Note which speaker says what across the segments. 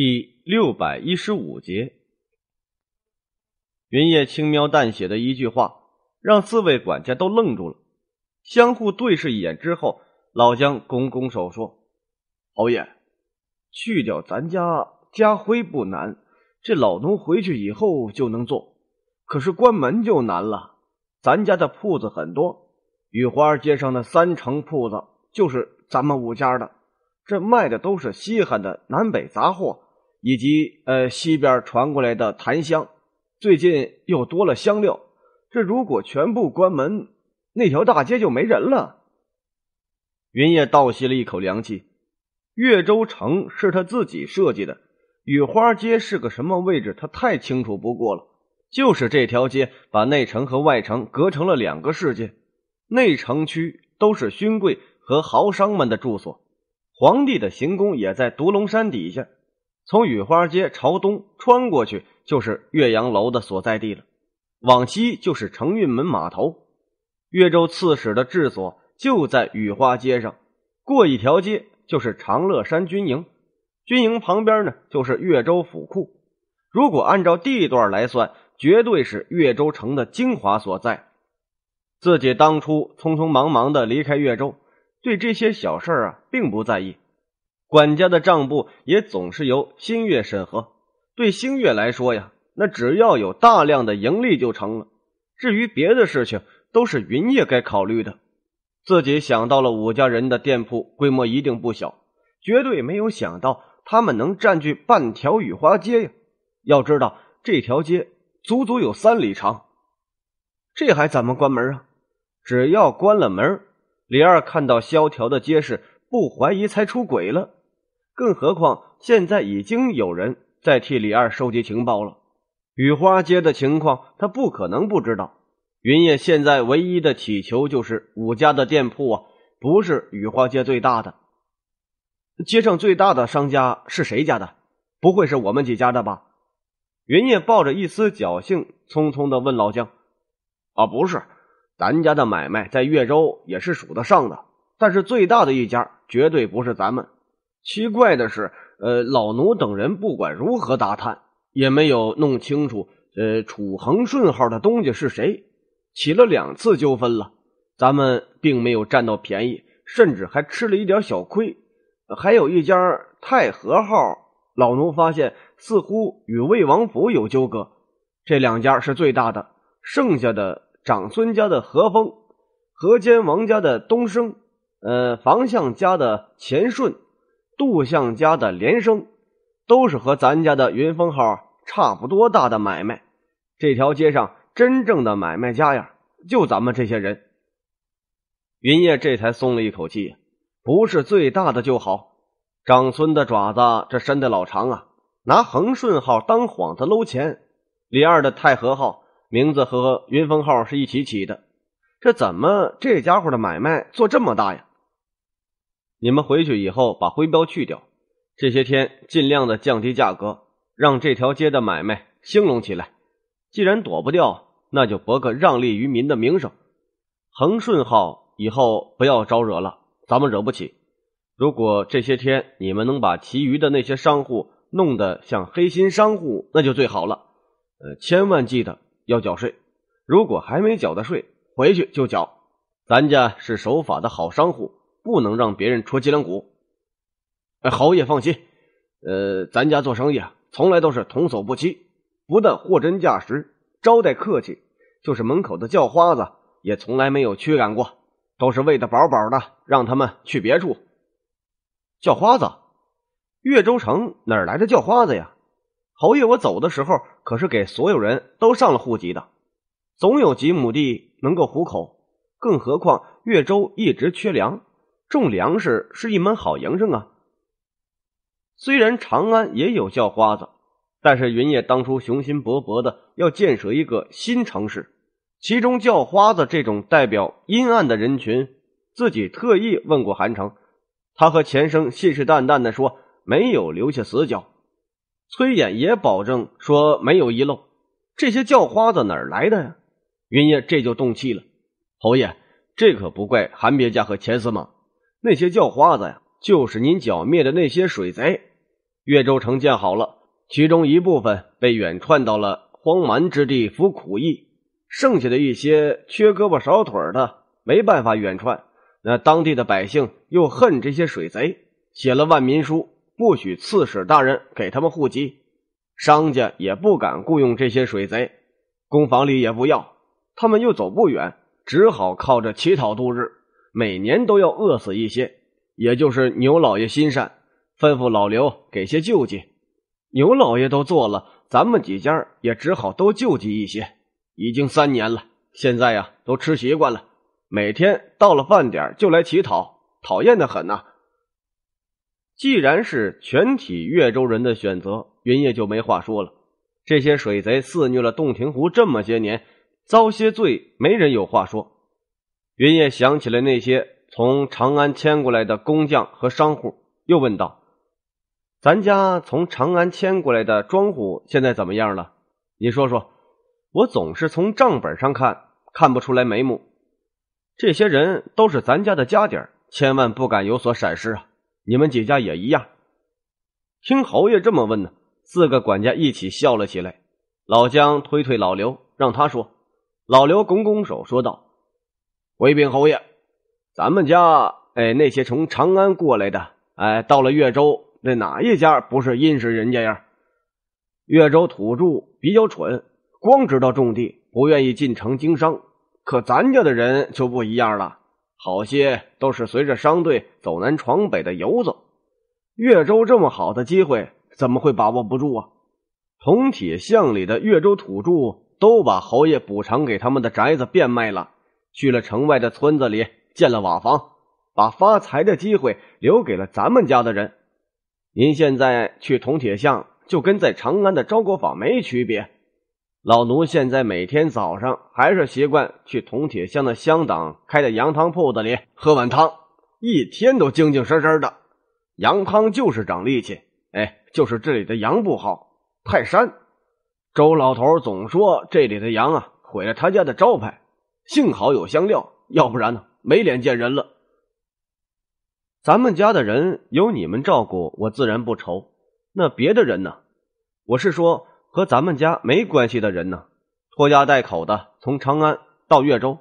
Speaker 1: 第六百一十五节，云烨轻描淡写的一句话，让四位管家都愣住了，相互对视一眼之后，老姜拱拱手说：“侯爷，去掉咱家家徽不难，这老奴回去以后就能做。可是关门就难了，咱家的铺子很多，雨花街上的三成铺子就是咱们五家的，这卖的都是稀罕的南北杂货。”以及呃，西边传过来的檀香，最近又多了香料。这如果全部关门，那条大街就没人了。云烨倒吸了一口凉气。越州城是他自己设计的，雨花街是个什么位置，他太清楚不过了。就是这条街把内城和外城隔成了两个世界。内城区都是勋贵和豪商们的住所，皇帝的行宫也在独龙山底下。从雨花街朝东穿过去就是岳阳楼的所在地了，往西就是承运门码头。岳州刺史的治所就在雨花街上，过一条街就是长乐山军营，军营旁边呢就是岳州府库。如果按照地段来算，绝对是岳州城的精华所在。自己当初匆匆忙忙的离开岳州，对这些小事啊并不在意。管家的账簿也总是由星月审核。对星月来说呀，那只要有大量的盈利就成了。至于别的事情，都是云烨该考虑的。自己想到了武家人的店铺规模一定不小，绝对没有想到他们能占据半条雨花街呀。要知道这条街足足有三里长，这还怎么关门啊？只要关了门，李二看到萧条的街市，不怀疑才出轨了。更何况现在已经有人在替李二收集情报了。雨花街的情况，他不可能不知道。云烨现在唯一的祈求就是武家的店铺啊，不是雨花街最大的。街上最大的商家是谁家的？不会是我们几家的吧？云烨抱着一丝侥幸，匆匆的问老姜：“啊，不是，咱家的买卖在越州也是数得上的，但是最大的一家绝对不是咱们。”奇怪的是，呃，老奴等人不管如何打探，也没有弄清楚，呃，楚恒顺号的东家是谁。起了两次纠纷了，咱们并没有占到便宜，甚至还吃了一点小亏。还有一家太和号，老奴发现似乎与魏王府有纠葛。这两家是最大的，剩下的长孙家的和风、河间王家的东升、呃，房相家的钱顺。杜相家的连生，都是和咱家的云峰号差不多大的买卖。这条街上真正的买卖家呀，就咱们这些人。云烨这才松了一口气，不是最大的就好。长孙的爪子，这伸的老长啊，拿恒顺号当幌子搂钱。李二的太和号，名字和云峰号是一起起的，这怎么这家伙的买卖做这么大呀？你们回去以后把徽标去掉，这些天尽量的降低价格，让这条街的买卖兴隆起来。既然躲不掉，那就博个让利于民的名声。恒顺号以后不要招惹了，咱们惹不起。如果这些天你们能把其余的那些商户弄得像黑心商户，那就最好了。呃，千万记得要缴税，如果还没缴的税，回去就缴。咱家是守法的好商户。不能让别人戳脊梁骨。侯爷放心，呃，咱家做生意啊，从来都是童叟不欺，不但货真价实，招待客气，就是门口的叫花子也从来没有驱赶过，都是喂的饱饱的，让他们去别处。叫花子，岳州城哪来的叫花子呀？侯爷，我走的时候可是给所有人都上了户籍的，总有几亩地能够糊口，更何况岳州一直缺粮。种粮食是一门好营生啊。虽然长安也有叫花子，但是云烨当初雄心勃勃的要建设一个新城市，其中叫花子这种代表阴暗的人群，自己特意问过韩城，他和钱生信誓旦旦的说没有留下死角，崔琰也保证说没有遗漏。这些叫花子哪儿来的呀？云烨这就动气了。侯爷，这可不怪韩别驾和钱司马。那些叫花子呀，就是您剿灭的那些水贼。越州城建好了，其中一部分被远串到了荒蛮之地服苦役，剩下的一些缺胳膊少腿的，没办法远串。那当地的百姓又恨这些水贼，写了万民书，不许刺史大人给他们户籍，商家也不敢雇佣这些水贼，工坊里也不要，他们又走不远，只好靠着乞讨度日。每年都要饿死一些，也就是牛老爷心善，吩咐老刘给些救济。牛老爷都做了，咱们几家也只好都救济一些。已经三年了，现在呀，都吃习惯了。每天到了饭点就来乞讨，讨厌的很呐。既然是全体越州人的选择，云烨就没话说了。这些水贼肆虐了洞庭湖这么些年，遭些罪没人有话说。云烨想起了那些从长安迁过来的工匠和商户，又问道：“咱家从长安迁过来的庄户现在怎么样了？你说说，我总是从账本上看，看不出来眉目。这些人都是咱家的家底儿，千万不敢有所闪失啊！你们几家也一样。”听侯爷这么问呢，四个管家一起笑了起来。老姜推推老刘，让他说。老刘拱拱手说道。回禀侯爷，咱们家哎，那些从长安过来的哎，到了越州，那哪一家不是殷实人家呀？越州土著比较蠢，光知道种地，不愿意进城经商。可咱家的人就不一样了，好些都是随着商队走南闯北的游走。越州这么好的机会，怎么会把握不住啊？铜铁巷里的越州土著都把侯爷补偿给他们的宅子变卖了。去了城外的村子里建了瓦房，把发财的机会留给了咱们家的人。您现在去铜铁巷，就跟在长安的招国坊没区别。老奴现在每天早上还是习惯去铜铁巷的乡党开的羊汤铺子里喝碗汤，一天都精精神神的。羊汤就是长力气，哎，就是这里的羊不好，太膻。周老头总说这里的羊啊毁了他家的招牌。幸好有香料，要不然呢，没脸见人了。咱们家的人有你们照顾，我自然不愁。那别的人呢？我是说和咱们家没关系的人呢。拖家带口的从长安到岳州，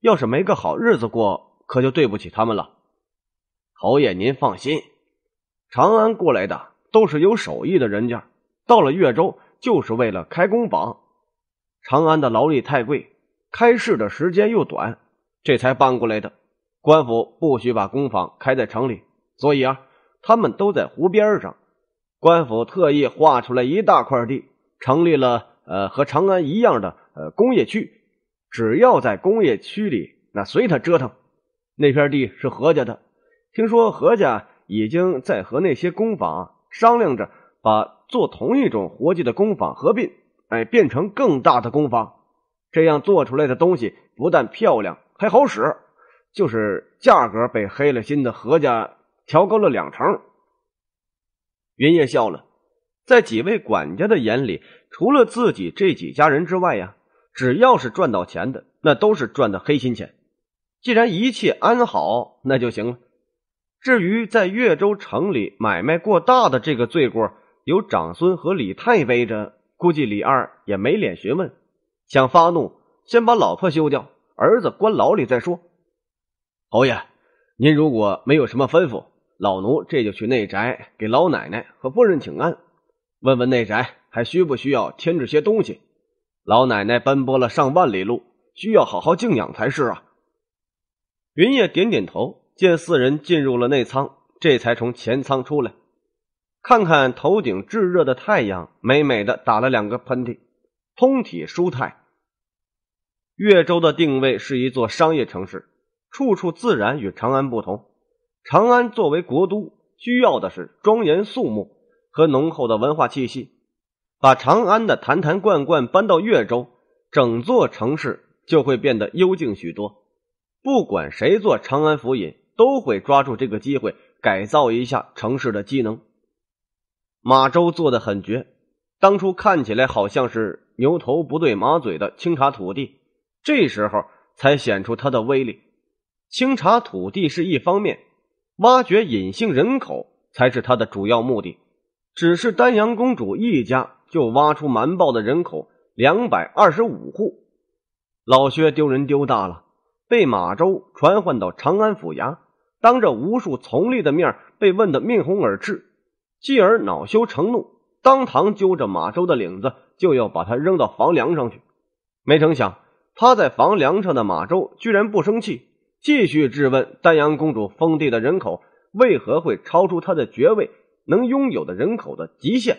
Speaker 1: 要是没个好日子过，可就对不起他们了。侯爷您放心，长安过来的都是有手艺的人家，到了岳州就是为了开工坊。长安的劳力太贵。开市的时间又短，这才搬过来的。官府不许把工坊开在城里，所以啊，他们都在湖边上。官府特意划出来一大块地，成立了呃和长安一样的呃工业区。只要在工业区里，那随他折腾。那片地是何家的，听说何家已经在和那些工坊商量着把做同一种活计的工坊合并，哎，变成更大的工坊。这样做出来的东西不但漂亮，还好使，就是价格被黑了心的何家调高了两成。云烨笑了，在几位管家的眼里，除了自己这几家人之外呀，只要是赚到钱的，那都是赚的黑心钱。既然一切安好，那就行了。至于在越州城里买卖过大的这个罪过，由长孙和李泰背着，估计李二也没脸询问。想发怒，先把老婆休掉，儿子关牢里再说。侯爷，您如果没有什么吩咐，老奴这就去内宅给老奶奶和夫人请安，问问内宅还需不需要添置些东西。老奶奶奔波了上万里路，需要好好静养才是啊。云烨点点头，见四人进入了内舱，这才从前舱出来，看看头顶炙热的太阳，美美的打了两个喷嚏。通体舒泰。越州的定位是一座商业城市，处处自然与长安不同。长安作为国都，需要的是庄严肃穆和浓厚的文化气息。把长安的坛坛罐罐搬到越州，整座城市就会变得幽静许多。不管谁做长安府尹，都会抓住这个机会改造一下城市的机能。马周做的很绝，当初看起来好像是。牛头不对马嘴的清查土地，这时候才显出它的威力。清查土地是一方面，挖掘隐性人口才是它的主要目的。只是丹阳公主一家就挖出瞒报的人口两百二十五户，老薛丢人丢大了，被马州传唤到长安府衙，当着无数从吏的面被问得面红耳赤，继而恼羞成怒。当堂揪着马周的领子，就要把他扔到房梁上去。没成想，趴在房梁上的马周居然不生气，继续质问丹阳公主封地的人口为何会超出他的爵位能拥有的人口的极限。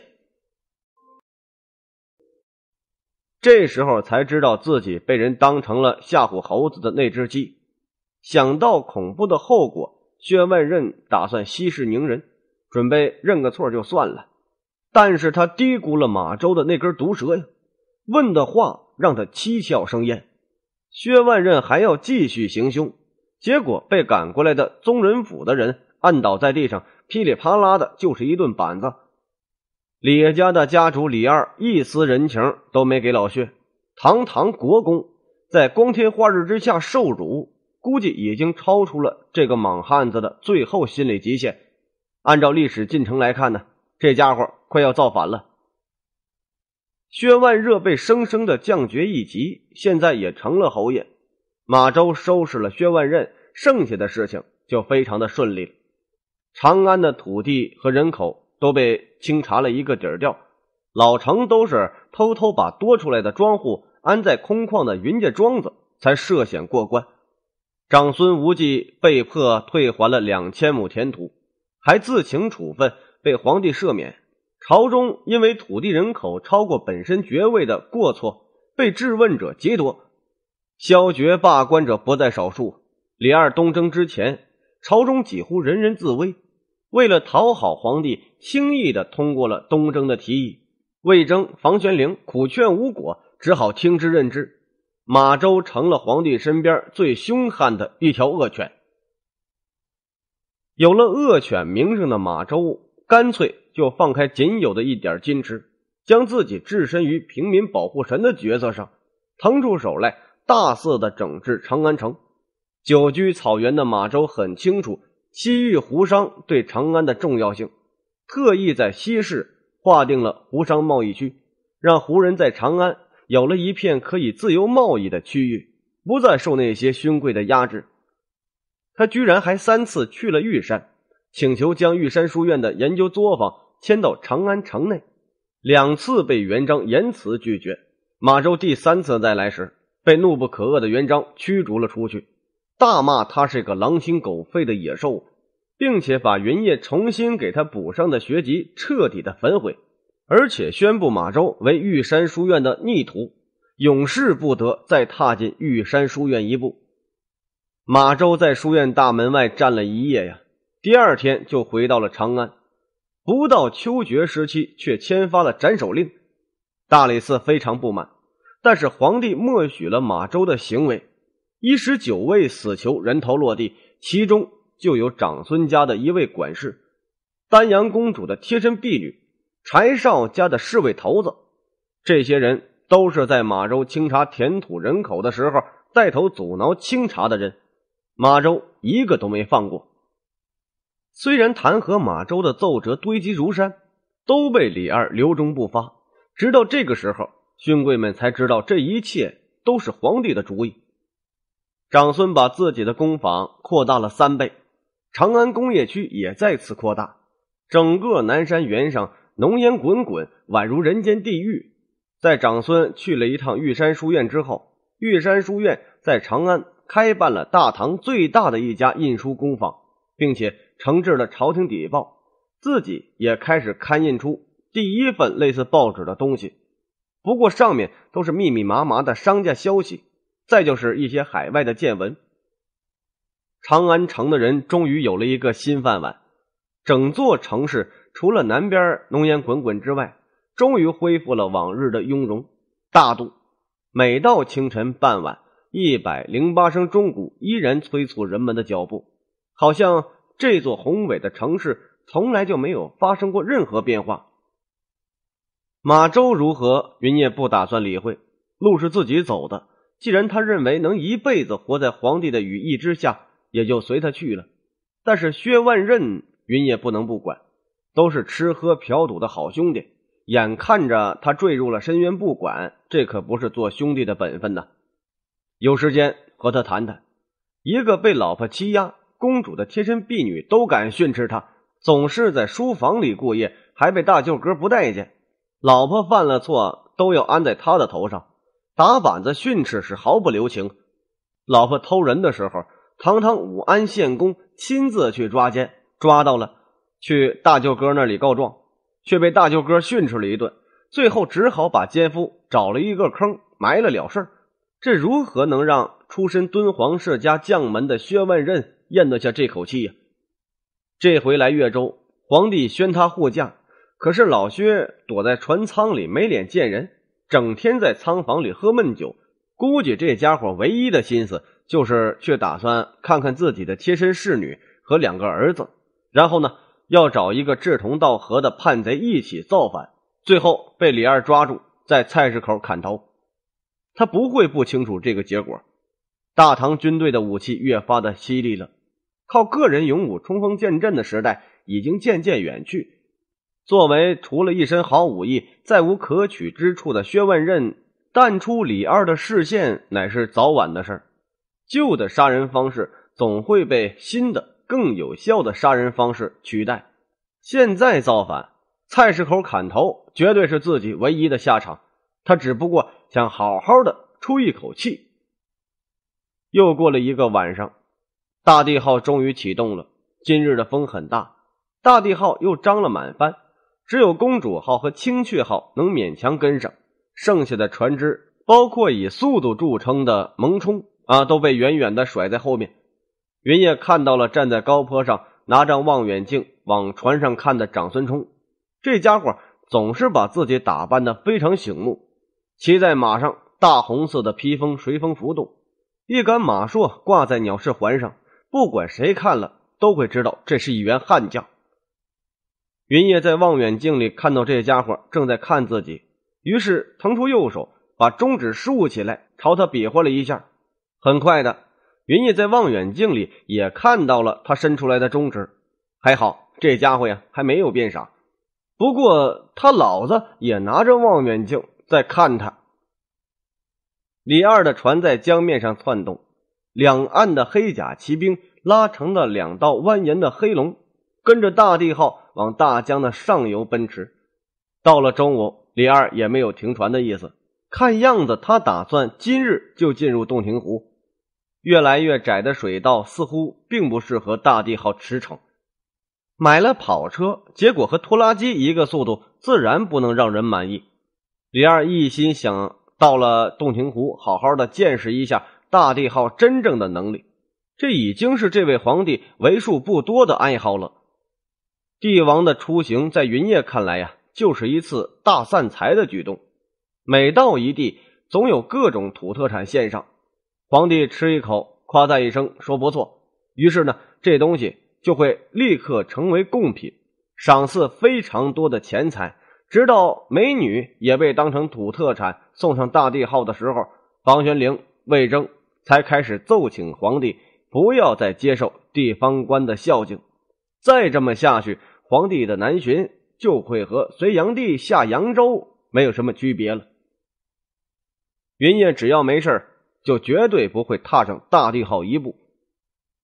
Speaker 1: 这时候才知道自己被人当成了吓唬猴子的那只鸡。想到恐怖的后果，薛万仞打算息事宁人，准备认个错就算了。但是他低估了马周的那根毒蛇呀！问的话让他七窍生烟。薛万仞还要继续行凶，结果被赶过来的宗人府的人按倒在地上，噼里啪啦的就是一顿板子。李家的家主李二一丝人情都没给老薛，堂堂国公在光天化日之下受辱，估计已经超出了这个莽汉子的最后心理极限。按照历史进程来看呢，这家伙。快要造反了。薛万热被生生的降爵一级，现在也成了侯爷。马周收拾了薛万任，剩下的事情就非常的顺利了。长安的土地和人口都被清查了一个底儿掉，老城都是偷偷把多出来的庄户安在空旷的云家庄子，才涉险过关。长孙无忌被迫退还了两千亩田土，还自请处分，被皇帝赦免。朝中因为土地人口超过本身爵位的过错被质问者极多，削爵罢官者不在少数。李二东征之前，朝中几乎人人自危。为了讨好皇帝，轻易的通过了东征的提议。魏征、房玄龄苦劝无果，只好听之任之。马周成了皇帝身边最凶悍的一条恶犬。有了恶犬名声的马周，干脆。就放开仅有的一点矜持，将自己置身于平民保护神的角色上，腾出手来大肆的整治长安城。久居草原的马周很清楚西域胡商对长安的重要性，特意在西市划定了胡商贸易区，让胡人在长安有了一片可以自由贸易的区域，不再受那些勋贵的压制。他居然还三次去了玉山，请求将玉山书院的研究作坊。迁到长安城内，两次被元璋严词拒绝。马周第三次再来时，被怒不可遏的元璋驱逐了出去，大骂他是个狼心狗肺的野兽，并且把云烨重新给他补上的学籍彻底的焚毁，而且宣布马周为玉山书院的逆徒，永世不得再踏进玉山书院一步。马周在书院大门外站了一夜呀，第二天就回到了长安。不到秋决时期，却签发了斩首令，大理寺非常不满，但是皇帝默许了马周的行为。一十九位死囚人头落地，其中就有长孙家的一位管事、丹阳公主的贴身婢女、柴少家的侍卫头子。这些人都是在马周清查田土人口的时候带头阻挠清查的人，马周一个都没放过。虽然弹劾马周的奏折堆积如山，都被李二留中不发。直到这个时候，勋贵们才知道这一切都是皇帝的主意。长孙把自己的工坊扩大了三倍，长安工业区也再次扩大。整个南山原上浓烟滚滚，宛如人间地狱。在长孙去了一趟玉山书院之后，玉山书院在长安开办了大唐最大的一家印书工坊，并且。承制了朝廷邸报，自己也开始刊印出第一份类似报纸的东西。不过上面都是密密麻麻的商家消息，再就是一些海外的见闻。长安城的人终于有了一个新饭碗，整座城市除了南边浓烟滚滚之外，终于恢复了往日的雍容大度。每到清晨傍晚，一百零八声钟鼓依然催促人们的脚步，好像。这座宏伟的城市从来就没有发生过任何变化。马周如何，云烨不打算理会。路是自己走的，既然他认为能一辈子活在皇帝的羽翼之下，也就随他去了。但是薛万仞，云烨不能不管，都是吃喝嫖赌的好兄弟，眼看着他坠入了深渊，不管这可不是做兄弟的本分呐。有时间和他谈谈，一个被老婆欺压。公主的贴身婢女都敢训斥他，总是在书房里过夜，还被大舅哥不待见。老婆犯了错都要安在他的头上，打板子训斥是毫不留情。老婆偷人的时候，堂堂武安县公亲自去抓奸，抓到了，去大舅哥那里告状，却被大舅哥训斥了一顿，最后只好把奸夫找了一个坑埋了了事这如何能让出身敦煌世家将门的薛万仞咽得下这口气呀！这回来越州，皇帝宣他护驾，可是老薛躲在船舱里，没脸见人，整天在仓房里喝闷酒。估计这家伙唯一的心思，就是去打算看看自己的贴身侍女和两个儿子，然后呢，要找一个志同道合的叛贼一起造反，最后被李二抓住，在菜市口砍头。他不会不清楚这个结果。大唐军队的武器越发的犀利了。靠个人勇武冲锋陷阵的时代已经渐渐远去。作为除了一身好武艺再无可取之处的薛万仞，淡出李二的视线乃是早晚的事儿。旧的杀人方式总会被新的、更有效的杀人方式取代。现在造反，菜市口砍头绝对是自己唯一的下场。他只不过想好好的出一口气。又过了一个晚上。大地号终于启动了。今日的风很大，大地号又张了满帆，只有公主号和青雀号能勉强跟上，剩下的船只，包括以速度著称的萌冲啊，都被远远的甩在后面。云烨看到了站在高坡上拿着望远镜往船上看的长孙冲，这家伙总是把自己打扮的非常醒目，骑在马上，大红色的披风随风浮动，一杆马槊挂在鸟式环上。不管谁看了，都会知道这是一员悍将。云烨在望远镜里看到这家伙正在看自己，于是腾出右手，把中指竖起来，朝他比划了一下。很快的，云烨在望远镜里也看到了他伸出来的中指。还好，这家伙呀还没有变傻。不过，他老子也拿着望远镜在看他。李二的船在江面上窜动。两岸的黑甲骑兵拉成了两道蜿蜒的黑龙，跟着大地号往大江的上游奔驰。到了中午，李二也没有停船的意思，看样子他打算今日就进入洞庭湖。越来越窄的水道似乎并不适合大地号驰骋，买了跑车，结果和拖拉机一个速度，自然不能让人满意。李二一心想到了洞庭湖，好好的见识一下。大帝号真正的能力，这已经是这位皇帝为数不多的爱好了。帝王的出行，在云烨看来呀，就是一次大散财的举动。每到一地，总有各种土特产献上，皇帝吃一口，夸赞一声，说不错，于是呢，这东西就会立刻成为贡品，赏赐非常多的钱财，直到美女也被当成土特产送上大帝号的时候，房玄龄、魏征。才开始奏请皇帝不要再接受地方官的孝敬，再这么下去，皇帝的南巡就会和隋炀帝下扬州没有什么区别了。云烨只要没事，就绝对不会踏上大帝号一步。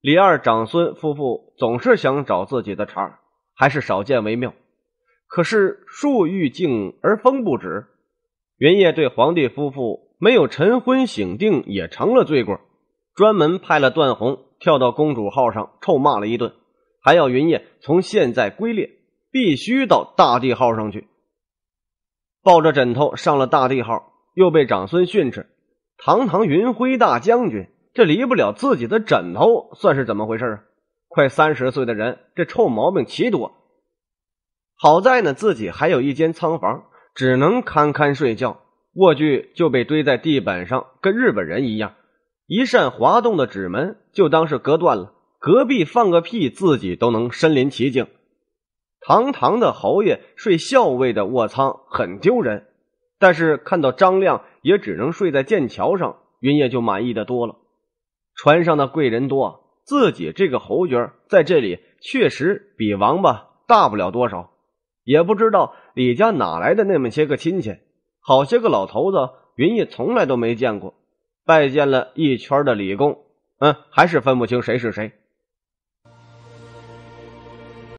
Speaker 1: 李二长孙夫妇总是想找自己的茬，还是少见为妙。可是树欲静而风不止，云烨对皇帝夫妇。没有晨昏醒定也成了罪过，专门派了段宏跳到公主号上臭骂了一顿，还要云烨从现在归列，必须到大地号上去。抱着枕头上了大地号，又被长孙训斥。堂堂云辉大将军，这离不了自己的枕头，算是怎么回事啊？快三十岁的人，这臭毛病奇多。好在呢，自己还有一间仓房，只能堪堪睡觉。卧具就被堆在地板上，跟日本人一样。一扇滑动的纸门，就当是隔断了。隔壁放个屁，自己都能身临其境。堂堂的侯爷睡校尉的卧舱，很丢人。但是看到张亮也只能睡在剑桥上，云烨就满意的多了。船上的贵人多，自己这个侯爵在这里确实比王八大不了多少。也不知道李家哪来的那么些个亲戚。好些个老头子，云逸从来都没见过。拜见了一圈的李公，嗯，还是分不清谁是谁。